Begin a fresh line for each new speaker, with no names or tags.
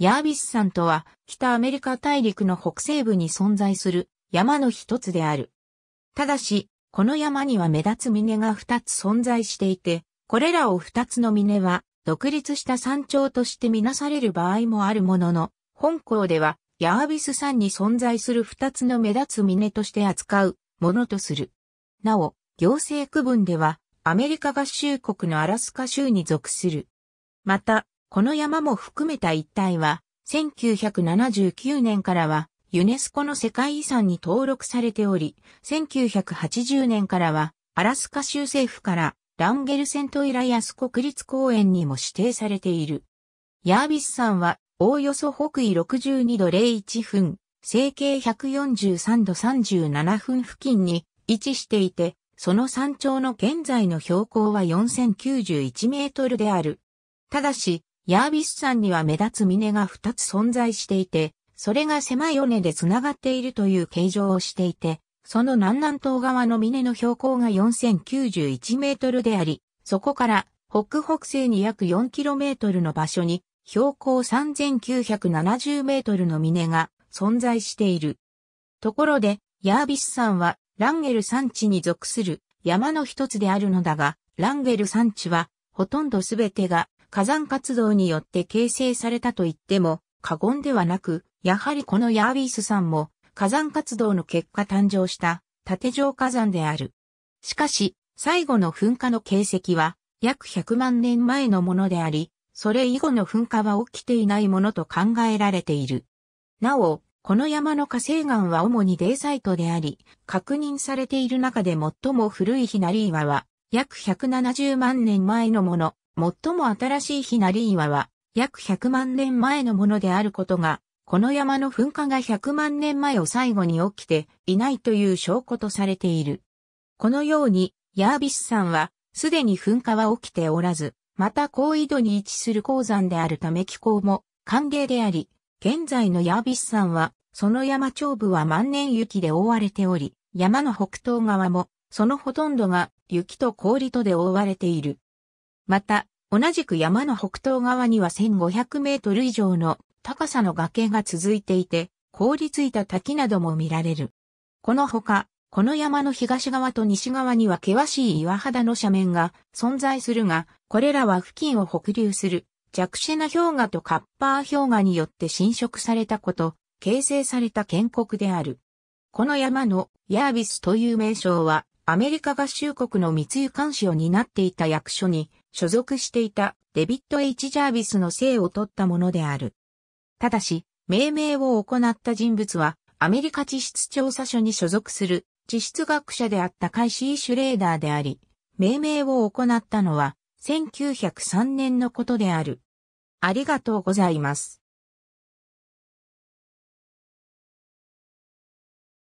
ヤービス山とは、北アメリカ大陸の北西部に存在する山の一つである。ただし、この山には目立つ峰が二つ存在していて、これらを二つの峰は、独立した山頂としてみなされる場合もあるものの、本校では、ヤービス山に存在する二つの目立つ峰として扱うものとする。なお、行政区分では、アメリカ合衆国のアラスカ州に属する。また、この山も含めた一帯は、1979年からは、ユネスコの世界遺産に登録されており、1980年からは、アラスカ州政府から、ランゲルセントイラヤス国立公園にも指定されている。ヤービス山は、おおよそ北緯62度01分、成形143度37分付近に位置していて、その山頂の現在の標高は4091メートルである。ただし、ヤービス山には目立つ峰が2つ存在していて、それが狭い尾根で繋がっているという形状をしていて、その南南東側の峰の標高が4091メートルであり、そこから北北西に約4キロメートルの場所に標高3970メートルの峰が存在している。ところで、ヤービス山はランゲル山地に属する山の一つであるのだが、ランゲル山地はほとんどすべてが火山活動によって形成されたと言っても過言ではなく、やはりこのヤービース山も火山活動の結果誕生した縦状火山である。しかし、最後の噴火の形跡は約100万年前のものであり、それ以後の噴火は起きていないものと考えられている。なお、この山の火成岩は主にデイサイトであり、確認されている中で最も古いヒナリ岩は約170万年前のもの、最も新しいヒナリ岩は、約100万年前のものであることが、この山の噴火が100万年前を最後に起きていないという証拠とされている。このように、ヤービス山は、すでに噴火は起きておらず、また高緯度に位置する鉱山であるため気候も歓迎であり、現在のヤービス山は、その山頂部は万年雪で覆われており、山の北東側も、そのほとんどが雪と氷とで覆われている。また、同じく山の北東側には1500メートル以上の高さの崖が続いていて、凍りついた滝なども見られる。このほか、この山の東側と西側には険しい岩肌の斜面が存在するが、これらは付近を北流する弱視な氷河とカッパー氷河によって侵食されたこと、形成された建国である。この山のヤービスという名称は、アメリカ合衆国の密輸監視を担っていた役所に所属していたデビッド・エイチ・ジャービスの姓を取ったものである。ただし、命名を行った人物は、アメリカ地質調査所に所属する地質学者であったカイシー・シュレーダーであり、命名を行ったのは1903年のことである。ありがとうございます。